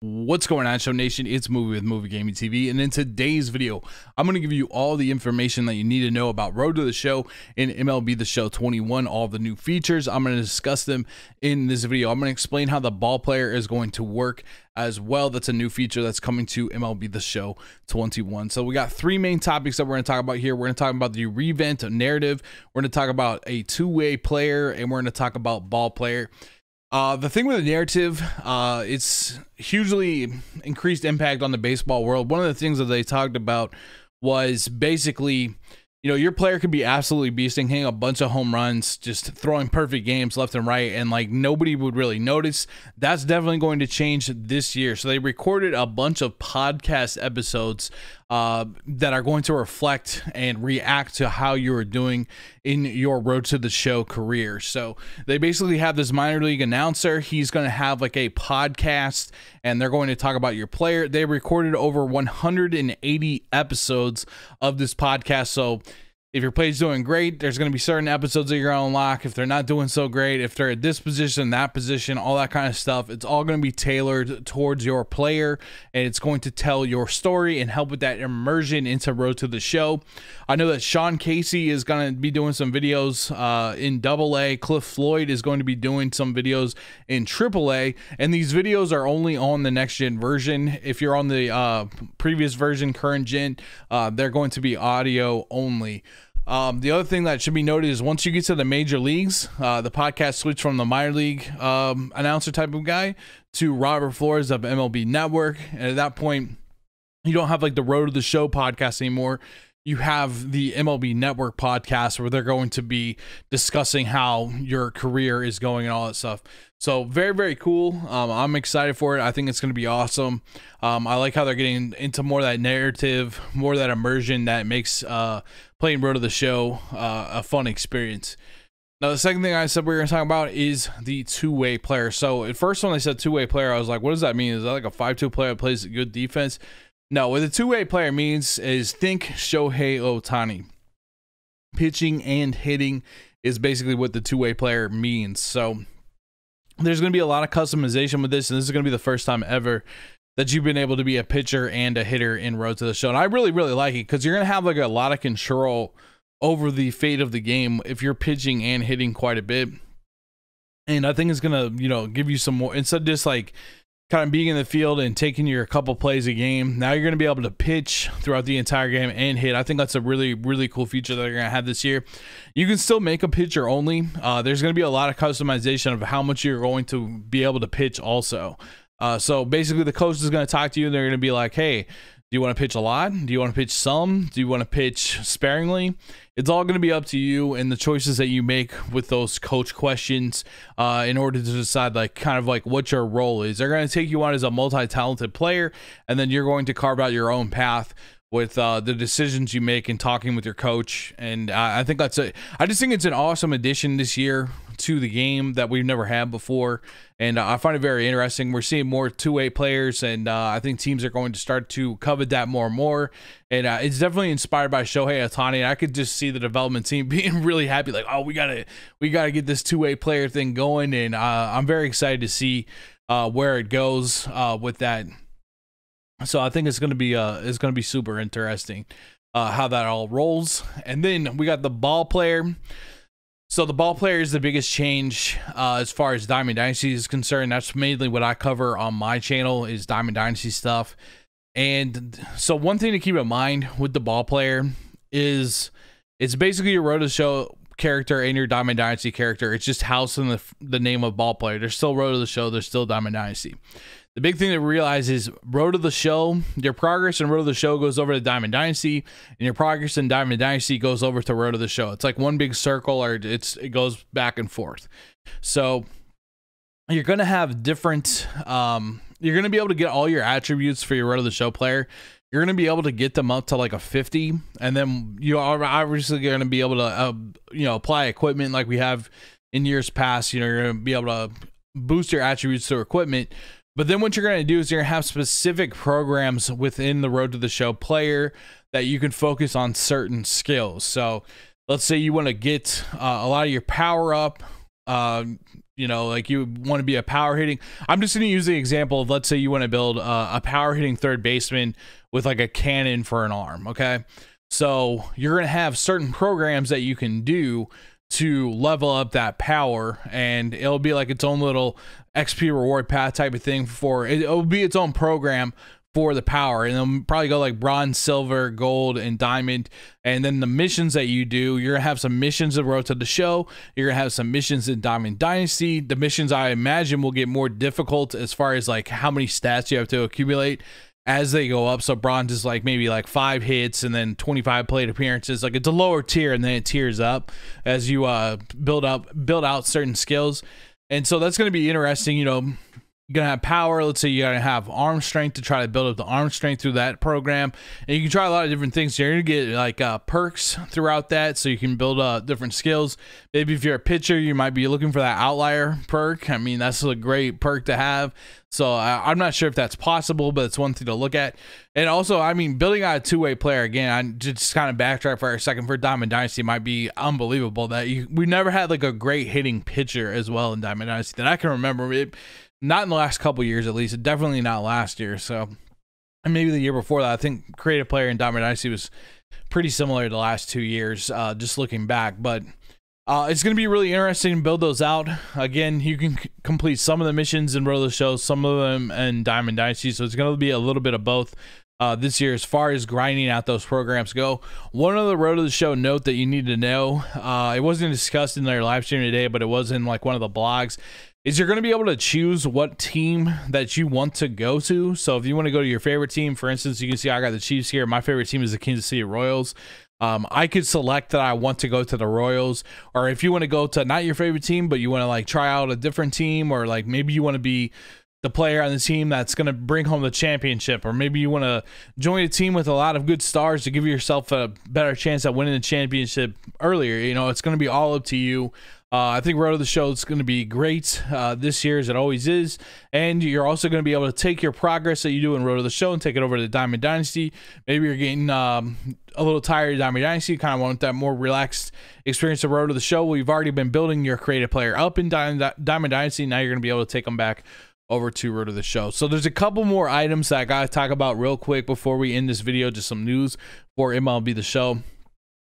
What's going on, Show Nation? It's Movie with Movie Gaming TV, and in today's video, I'm going to give you all the information that you need to know about Road to the Show and MLB The Show 21, all the new features. I'm going to discuss them in this video. I'm going to explain how the ball player is going to work as well. That's a new feature that's coming to MLB The Show 21. So we got three main topics that we're going to talk about here. We're going to talk about the revent narrative. We're going to talk about a two-way player, and we're going to talk about ball player. Uh, the thing with the narrative, uh, it's hugely increased impact on the baseball world. One of the things that they talked about was basically, you know, your player could be absolutely beasting, hitting a bunch of home runs, just throwing perfect games left and right, and like nobody would really notice. That's definitely going to change this year. So they recorded a bunch of podcast episodes uh, that are going to reflect and react to how you are doing in your road to the show career. So they basically have this minor league announcer. He's going to have like a podcast and they're going to talk about your player. They recorded over 180 episodes of this podcast. So if your play's doing great, there's going to be certain episodes that you're going to unlock. If they're not doing so great, if they're at this position, that position, all that kind of stuff, it's all going to be tailored towards your player and it's going to tell your story and help with that immersion into Road to the Show. I know that Sean Casey is going to be doing some videos uh, in Double A. Cliff Floyd is going to be doing some videos in Triple A. And these videos are only on the next gen version. If you're on the uh, previous version, current gen, uh, they're going to be audio only. Um, the other thing that should be noted is once you get to the major leagues, uh, the podcast switched from the minor league um, announcer type of guy to Robert Flores of MLB Network. And at that point, you don't have like the Road to the Show podcast anymore you have the MLB Network podcast where they're going to be discussing how your career is going and all that stuff. So very very cool. Um, I'm excited for it. I think it's going to be awesome. Um, I like how they're getting into more that narrative, more that immersion that makes uh, playing Road to the Show uh, a fun experience. Now the second thing I said we are going to talk about is the two-way player. So at first when they said two-way player, I was like, what does that mean? Is that like a five-two player that plays good defense? No, what a two-way player means is think Shohei Otani. Pitching and hitting is basically what the two-way player means. So there's going to be a lot of customization with this, and this is going to be the first time ever that you've been able to be a pitcher and a hitter in Road to the Show. And I really, really like it because you're going to have like a lot of control over the fate of the game if you're pitching and hitting quite a bit. And I think it's going to, you know, give you some more instead of just like kind of being in the field and taking your couple plays a game. Now you're going to be able to pitch throughout the entire game and hit. I think that's a really, really cool feature that they're going to have this year. You can still make a pitcher only. Uh, there's going to be a lot of customization of how much you're going to be able to pitch also. Uh, so basically, the coach is going to talk to you and they're going to be like, hey, do you want to pitch a lot? Do you want to pitch some? Do you want to pitch sparingly? It's all going to be up to you and the choices that you make with those coach questions uh, in order to decide, like, kind of like what your role is. They're going to take you on as a multi talented player, and then you're going to carve out your own path with uh, the decisions you make and talking with your coach. And I, I think that's it. I just think it's an awesome addition this year to the game that we've never had before. And uh, I find it very interesting. We're seeing more two way players, and uh, I think teams are going to start to covet that more and more. And uh, it's definitely inspired by Shohei Otani. And I could just see the development team being really happy, like, oh, we gotta, we gotta get this two way player thing going. And uh, I'm very excited to see uh, where it goes uh, with that so I think it's gonna be uh it's gonna be super interesting uh how that all rolls. And then we got the ball player. So the ball player is the biggest change uh, as far as Diamond Dynasty is concerned. That's mainly what I cover on my channel is Diamond Dynasty stuff. And so one thing to keep in mind with the ball player is it's basically your Road to Show character and your Diamond Dynasty character. It's just housed in the, the name of ball player. There's still Road to the Show. There's still Diamond Dynasty. The big thing that we realize is Road to the Show, your progress in Road to the Show goes over to Diamond Dynasty, and your progress in Diamond Dynasty goes over to Road to the Show. It's like one big circle or it's it goes back and forth. So you're gonna have different um, you're gonna be able to get all your attributes for your Road to the Show player you're going to be able to get them up to like a 50 and then you are obviously going to be able to uh, you know apply equipment like we have in years past you know you're going to be able to boost your attributes through equipment but then what you're going to do is you're going to have specific programs within the Road to the Show player that you can focus on certain skills. So let's say you want to get uh, a lot of your power up. Uh, you know, like you want to be a power hitting. I'm just going to use the example of let's say you want to build uh, a power hitting third baseman with like a cannon for an arm. Okay. So you're going to have certain programs that you can do to level up that power and it'll be like its own little XP reward path type of thing for it'll be its own program for the power and they'll probably go like bronze silver gold and diamond and then the missions that you do you're gonna have some missions of road to the show you're gonna have some missions in diamond dynasty the missions i imagine will get more difficult as far as like how many stats you have to accumulate as they go up. So bronze is like maybe like five hits and then 25 plate appearances. Like it's a lower tier and then it tiers up as you uh, build up, build out certain skills. And so that's going to be interesting. You know, you're gonna have power. Let's say you're gonna have arm strength to try to build up the arm strength through that program, and you can try a lot of different things. You're gonna get like uh, perks throughout that, so you can build uh, different skills. Maybe if you're a pitcher, you might be looking for that outlier perk. I mean, that's a great perk to have. So I, am not sure if that's possible, but it's one thing to look at. And also, I mean, building out a two-way player again. I just kind of backtrack for a second for Diamond Dynasty might be unbelievable that you, we never had like a great hitting pitcher as well in Diamond Dynasty that I can remember. It, not in the last couple years, at least. Definitely not last year. So, and maybe the year before that. I think creative player and Diamond Dynasty was pretty similar to the last two years. Uh, just looking back, but. Uh, it's going to be really interesting to build those out. Again, you can complete some of the missions in the Show, some of them in Diamond Dynasty. So it's going to be a little bit of both uh, this year as far as grinding out those programs go. One other Road to the Show note that you need to know uh, it wasn't discussed in their live stream today, but it was in like one of the blogs is you're going to be able to choose what team that you want to go to. So if you want to go to your favorite team, for instance, you can see I got the Chiefs here. My favorite team is the Kansas City Royals. Um, I could select that I want to go to the Royals, or if you want to go to not your favorite team, but you want to like try out a different team, or like maybe you want to be the player on the team that's going to bring home the championship, or maybe you want to join a team with a lot of good stars to give yourself a better chance at winning the championship earlier. You know, it's going to be all up to you. Uh, I think Road to the Show is going to be great uh, this year, as it always is. And you're also going to be able to take your progress that you do in Road to the Show and take it over to Diamond Dynasty. Maybe you're getting um, a little tired of Diamond Dynasty. You kind of want that more relaxed experience of Road to the Show. Well, you've already been building your creative player up in Diamond Dynasty. Now you're going to be able to take them back over to root of the show. So there's a couple more items that I gotta talk about real quick before we end this video. Just some news for MLB the show.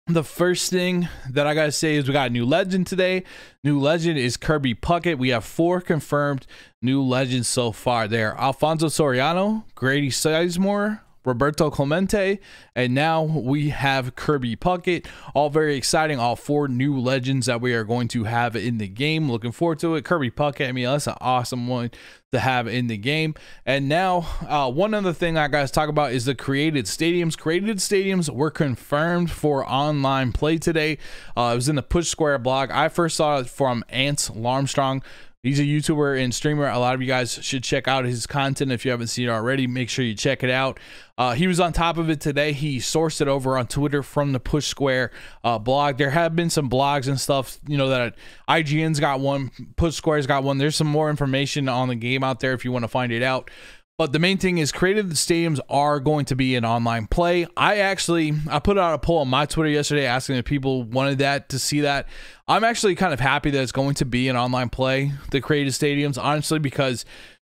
The first thing that I gotta say is we got a new legend today. New legend is Kirby Puckett. We have four confirmed new legends so far. There, Alfonso Soriano, Grady Sizemore, Roberto Clemente, and now we have Kirby Puckett. All very exciting. All four new legends that we are going to have in the game. Looking forward to it. Kirby Puckett, I mean, that's an awesome one to have in the game. And now, uh, one other thing I guys talk about is the created stadiums. Created stadiums were confirmed for online play today. Uh, it was in the Push Square blog. I first saw it from Ants Larmstrong He's a YouTuber and streamer. A lot of you guys should check out his content if you haven't seen it already. Make sure you check it out. Uh, he was on top of it today. He sourced it over on Twitter from the Push Square uh, blog. There have been some blogs and stuff, you know, that IGN's got one, Push Square's got one. There's some more information on the game out there if you want to find it out. But the main thing is creative stadiums are going to be an online play. I actually I put out a poll on my Twitter yesterday asking if people wanted that to see that. I'm actually kind of happy that it's going to be an online play, the creative stadiums, honestly, because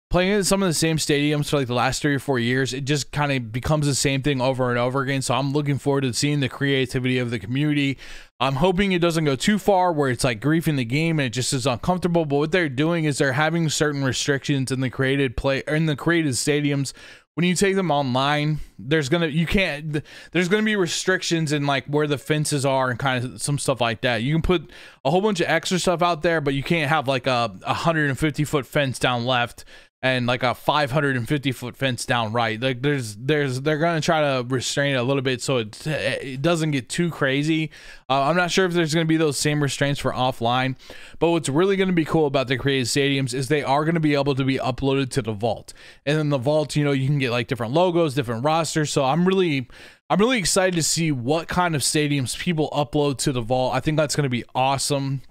playing in some of the same stadiums for like the last three or four years, it just kind of becomes the same thing over and over again. So I'm looking forward to seeing the creativity of the community, I'm hoping it doesn't go too far where it's like griefing the game and it just is uncomfortable. But what they're doing is they're having certain restrictions in the created play in the created stadiums. When you take them online, there's gonna you can't there's gonna be restrictions in like where the fences are and kind of some stuff like that. You can put a whole bunch of extra stuff out there, but you can't have like a 150 foot fence down left and like a 550 foot fence down right like there's there's they're gonna try to restrain it a little bit so it, it doesn't get too crazy uh, I'm not sure if there's going to be those same restraints for offline, but what's really going to be cool about the created stadiums is they are going to be able to be uploaded to the vault. And then the vault, you know, you can get like different logos, different rosters. So I'm really I'm really excited to see what kind of stadiums people upload to the vault. I think that's going to be awesome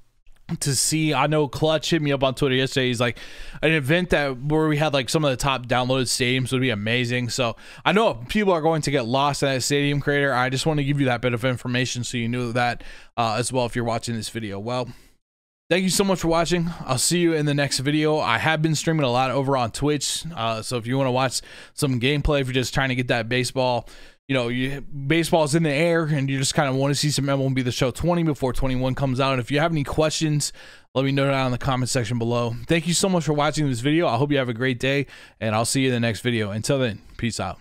to see i know clutch hit me up on twitter yesterday he's like an event that where we had like some of the top downloaded stadiums would be amazing so i know people are going to get lost in that stadium creator i just want to give you that bit of information so you knew that uh, as well if you're watching this video well thank you so much for watching i'll see you in the next video i have been streaming a lot over on twitch uh, so if you want to watch some gameplay if you're just trying to get that baseball you know, you, baseball's in the air and you just kind of want to see some MLB The Show 20 before 21 comes out. And if you have any questions, let me know down in the comment section below. Thank you so much for watching this video. I hope you have a great day, and I'll see you in the next video. Until then, peace out.